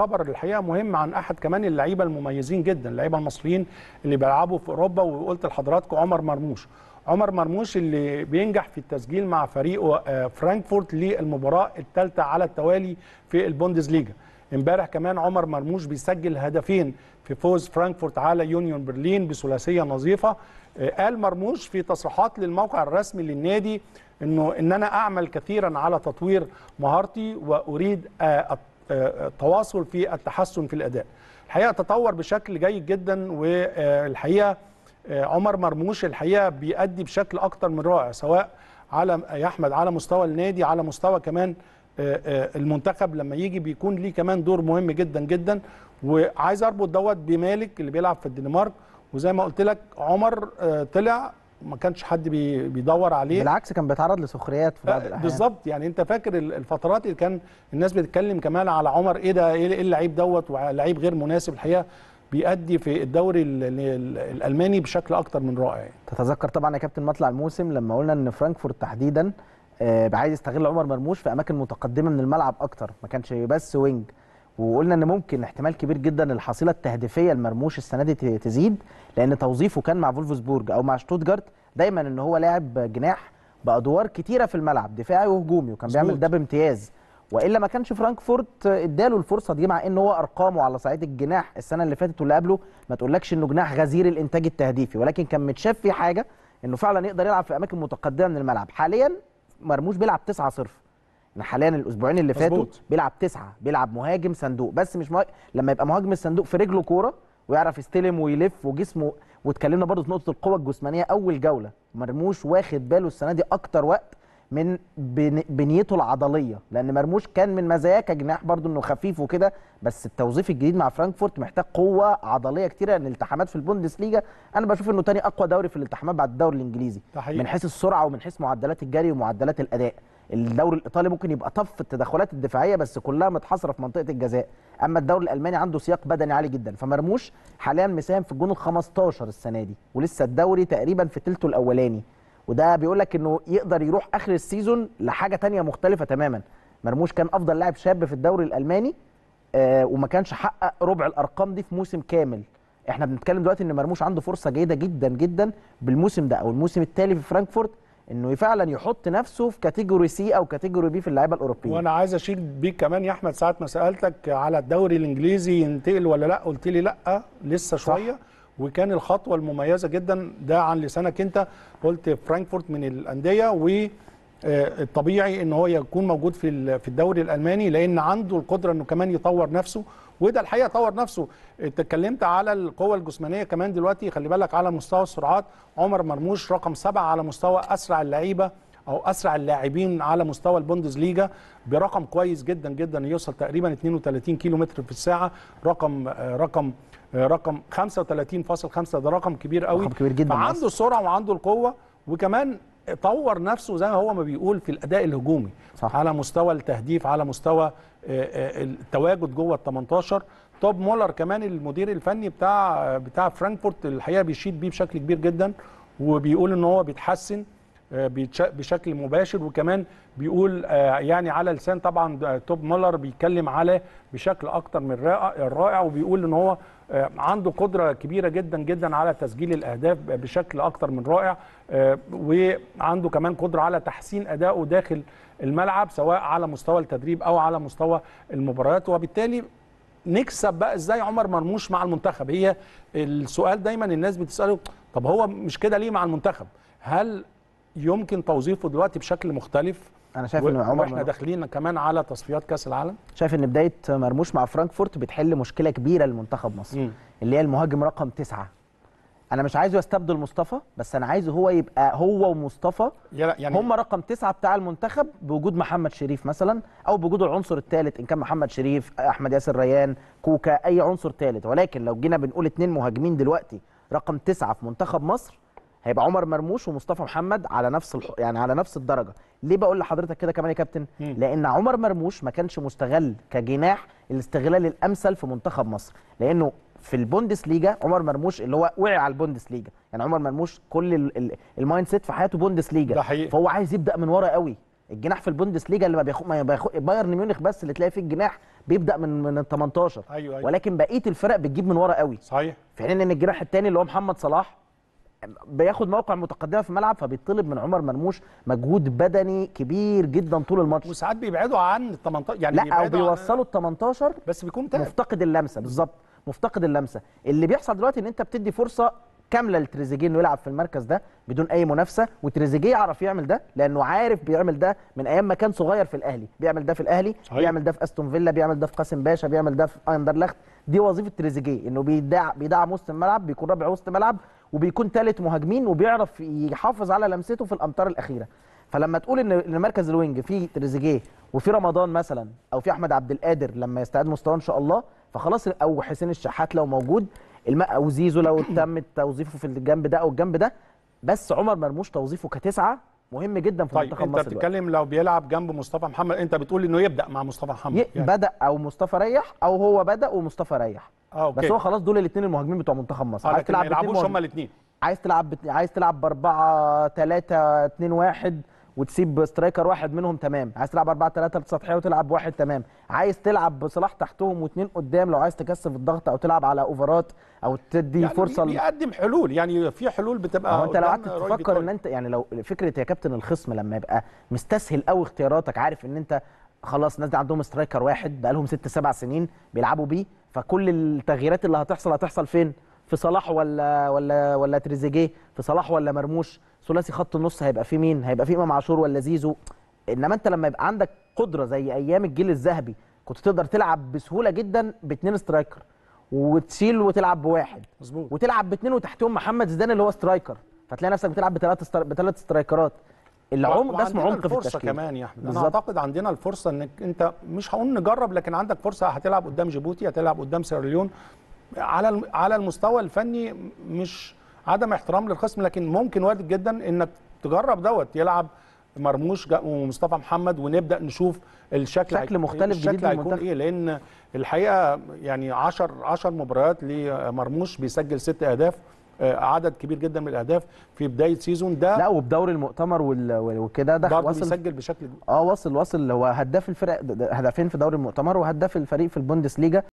خبر الحقيقه مهم عن احد كمان اللعيبه المميزين جدا اللعيبه المصريين اللي بيلعبوا في اوروبا وقلت لحضراتكم عمر مرموش عمر مرموش اللي بينجح في التسجيل مع فريقه آه، فرانكفورت للمباراه الثالثه على التوالي في ليجا امبارح كمان عمر مرموش بيسجل هدفين في فوز فرانكفورت على يونيون برلين بثلاثيه نظيفه آه، قال مرموش في تصريحات للموقع الرسمي للنادي انه ان انا اعمل كثيرا على تطوير مهارتي واريد آه، آه، آه، تواصل في التحسن في الاداء الحقيقه تطور بشكل جيد جدا والحقيقه آه، عمر مرموش الحقيقه بيأدي بشكل اكتر من رائع سواء على يا احمد على مستوى النادي على مستوى كمان المنتخب لما يجي بيكون ليه كمان دور مهم جدا جدا وعايز اربط دوت بمالك اللي بيلعب في الدنمارك وزي ما قلت لك عمر طلع ما كانش حد بيدور عليه بالعكس كان بيتعرض لسخريات في بعض آه، الاحيان بالظبط يعني انت فاكر الفترات اللي كان الناس بتتكلم كمان على عمر ايه ده ايه, إيه اللعيب دوت ولعيب غير مناسب الحقيقه بيأدي في الدوري الالماني بشكل اكتر من رائع يعني. تتذكر طبعا يا كابتن مطلع الموسم لما قلنا ان فرانكفورت تحديدا آه، عايز يستغل عمر مرموش في اماكن متقدمه من الملعب اكتر ما كانش بس وينج وقلنا ان ممكن احتمال كبير جدا الحصيله التهديفيه المرموش السنه دي تزيد لان توظيفه كان مع فولفسبورج او مع شتوتجارت دايما ان هو لاعب جناح بادوار كتيره في الملعب دفاعي وهجومي وكان بيعمل ده بامتياز والا ما كانش فرانكفورت اداله الفرصه دي مع ان هو ارقامه على صعيد الجناح السنه اللي فاتت واللي قبله ما تقولكش انه جناح غزير الانتاج التهديفي ولكن كان متشاف فيه حاجه انه فعلا يقدر يلعب في اماكن متقدمه من الملعب حاليا مرموش بيلعب 9 صرف انا حاليا الاسبوعين اللي فاتوا بيلعب تسعه بيلعب مهاجم صندوق بس مش مهاجم. لما يبقى مهاجم الصندوق في رجله كوره ويعرف يستلم ويلف وجسمه واتكلمنا برضه في نقطه القوه الجسمانيه اول جوله مرموش واخد باله السنه دي اكتر وقت من بنيته العضليه لان مرموش كان من مزاياه كجناح برضه انه خفيف وكده بس التوظيف الجديد مع فرانكفورت محتاج قوه عضليه كتيره لان يعني الالتحامات في البوندس ليجا انا بشوف انه تاني اقوى دوري في الالتحامات بعد الدوري الانجليزي تحقيق. من حيث السرعه ومن حيث معدلات الجري ومعدلات الاداء الدوري الايطالي ممكن يبقى طف في التدخلات الدفاعيه بس كلها متحصره في منطقه الجزاء اما الدوري الالماني عنده سياق بدني عالي جدا فمرموش حاليا مساهم في الجون ال15 السنه دي ولسه الدوري تقريبا في ثلثه الاولاني وده بيقول لك انه يقدر يروح اخر السيزون لحاجه ثانيه مختلفه تماما مرموش كان افضل لاعب شاب في الدوري الالماني آه وما كانش حقق ربع الارقام دي في موسم كامل احنا بنتكلم دلوقتي ان مرموش عنده فرصه جيده جدا جدا بالموسم ده او الموسم التالي في فرانكفورت انه فعلا يحط نفسه في كاتيجوري سي او كاتيجوري بي في اللعيبه الاوروبيه وانا عايز اشير بيك كمان يا احمد ساعه ما سالتك على الدوري الانجليزي ينتقل ولا لا قلت لي لا لسه شويه صح. وكان الخطوه المميزه جدا ده عن لسانك انت قلت فرانكفورت من الانديه و الطبيعي ان هو يكون موجود في في الدوري الالماني لان عنده القدره انه كمان يطور نفسه وده الحقيقه طور نفسه اتكلمت على القوه الجسمانيه كمان دلوقتي خلي بالك على مستوى السرعات عمر مرموش رقم سبعه على مستوى اسرع اللعيبه او اسرع اللاعبين على مستوى ليجا برقم كويس جدا جدا يوصل تقريبا 32 كيلو متر في الساعه رقم رقم رقم 35.5 ده رقم كبير قوي رقم كبير جدا عنده السرعه وعنده القوه وكمان طور نفسه زي ما هو ما بيقول في الاداء الهجومي صح. على مستوى التهديف على مستوى آه، آه، التواجد جوه ال 18 توب مولر كمان المدير الفني بتاع بتاع فرانكفورت الحقيقه بيشيد بيه بشكل كبير جدا وبيقول ان هو بيتحسن آه، بشكل مباشر وكمان بيقول آه، يعني على لسان طبعا آه، توب مولر بيتكلم على بشكل اكتر من رائع وبيقول ان هو عنده قدره كبيره جدا جدا على تسجيل الاهداف بشكل اكتر من رائع وعنده كمان قدره على تحسين ادائه داخل الملعب سواء على مستوى التدريب او على مستوى المباريات وبالتالي نكسب بقى ازاي عمر مرموش مع المنتخب هي السؤال دايما الناس بتساله طب هو مش كده ليه مع المنتخب هل يمكن توظيفه دلوقتي بشكل مختلف انا شايف ان عمر واحنا داخلين كمان على تصفيات كاس العالم شايف ان بدايه مرموش مع فرانكفورت بتحل مشكله كبيره لمنتخب مصر مم. اللي هي المهاجم رقم تسعة انا مش عايزه يستبدل مصطفى بس انا عايزه هو يبقى هو ومصطفى يعني هم رقم تسعة بتاع المنتخب بوجود محمد شريف مثلا او بوجود العنصر الثالث ان كان محمد شريف احمد ياسر ريان كوكا اي عنصر ثالث ولكن لو جينا بنقول اثنين مهاجمين دلوقتي رقم تسعة في منتخب مصر هيبقى عمر مرموش ومصطفى محمد على نفس الح... يعني على نفس الدرجه ليه بقول لحضرتك كده كمان يا كابتن مم. لان عمر مرموش ما كانش مستغل كجناح الاستغلال الامثل في منتخب مصر لانه في البوندس ليجا عمر مرموش اللي هو وقع على البوندس ليجا يعني عمر مرموش كل المايند سيت في حياته بوندس ليجا ده حقيقي. فهو عايز يبدا من ورا قوي الجناح في البوندس ليجا اللي ما بياخد ما بياخد بايرن ميونخ بس اللي تلاقي فيه الجناح بيبدا من من ال 18 أيوة أيوة. ولكن بقيه الفرق بتجيب من ورا قوي صحيح في حين ان الجناح الثاني اللي هو محمد صلاح بياخد موقع متقدمه في الملعب فبيطلب من عمر مرموش مجهود بدني كبير جدا طول الماتش وساعات بيبعدوا عن ال 18 يعني لا او بيوصلوا ال 18 بس بيكون تقل. مفتقد اللمسه بالظبط مفتقد اللمسه اللي بيحصل دلوقتي ان انت بتدي فرصه كامله لتريزيجيه انه يلعب في المركز ده بدون اي منافسه وتريزيجيه يعرف يعمل ده لانه عارف بيعمل ده من ايام ما كان صغير في الاهلي بيعمل ده في الاهلي صحيح. بيعمل ده في استون فيلا بيعمل ده في قاسم باشا بيعمل ده في اندرلخت دي وظيفه تريزيجيه انه بيدعم وسط الملعب بيكون رابع وسط ملعب وبيكون ثالث مهاجمين وبيعرف يحافظ على لمسته في الامتار الاخيره فلما تقول ان المركز الوينج فيه تريزيجيه وفي رمضان مثلا او في احمد عبد القادر لما يستعد مستواه ان شاء الله فخلاص او حسين الشحات لو موجود الماء او زيزو لو تم توظيفه في الجنب ده او الجنب ده بس عمر مرموش توظيفه كتسعه مهم جدا في طيب انت بتتكلم لو بيلعب جنب مصطفى محمد انت بتقول انه يبدا مع مصطفى محمد يعني. بدا او مصطفى ريح او هو بدا ومصطفى ريح آه، اوكي بس هو خلاص دول الاثنين المهاجمين بتوع منتخب مصر آه، عايز تلعب بيلعبوش هم الاثنين عايز تلعب بت... عايز تلعب ب 4 3 2 1 وتسيب سترايكر واحد منهم تمام عايز تلعب 4 3 سطحيه وتلعب واحد تمام عايز تلعب بصلاح تحتهم واثنين قدام لو عايز تكثف الضغط او تلعب على اوفرات او تدي يعني فرصه بيقدم حلول يعني في حلول بتبقى هو انت لو قعدت تفكر ان انت يعني لو فكره يا كابتن الخصم لما يبقى مستسهل قوي اختياراتك عارف ان انت خلاص الناس دي عندهم سترايكر واحد بقى لهم ست سبع سنين بيلعبوا بيه فكل التغييرات اللي هتحصل هتحصل فين؟ في صلاح ولا ولا ولا تريزيجيه في صلاح ولا مرموش ثلاثي خط النص هيبقى فيه مين هيبقى فيه امام عاشور ولا زيزو انما انت لما يبقى عندك قدره زي ايام الجيل الذهبي كنت تقدر تلعب بسهوله جدا باثنين سترايكر وتشيل وتلعب بواحد مظبوط وتلعب باثنين وتحتهم محمد زيدان اللي هو سترايكر فتلاقي نفسك بتلعب بثلاث بثلاث سترايكرات العمق اسمه عمق في التشكيل كمان يا احمد انا اعتقد عندنا الفرصه انك انت مش هقول نجرب لكن عندك فرصه هتلعب قدام جيبوتي هتلعب قدام سيراليون على على المستوى الفني مش عدم احترام للخصم لكن ممكن وارد جدا انك تجرب دوت يلعب مرموش ومصطفى محمد ونبدا نشوف الشكل شكل مختلف إيه. الشكل جديد هيكون ايه لان الحقيقه يعني 10 10 مباريات لمرموش بيسجل ست اهداف آه، عدد كبير جدا من الاهداف في بدايه سيزون ده لا وبدوري المؤتمر وكده ده وصل بيسجل بشكل اه وصل وصل هو هداف الفرق هدفين في دوري المؤتمر وهداف الفريق في البوندس ليجا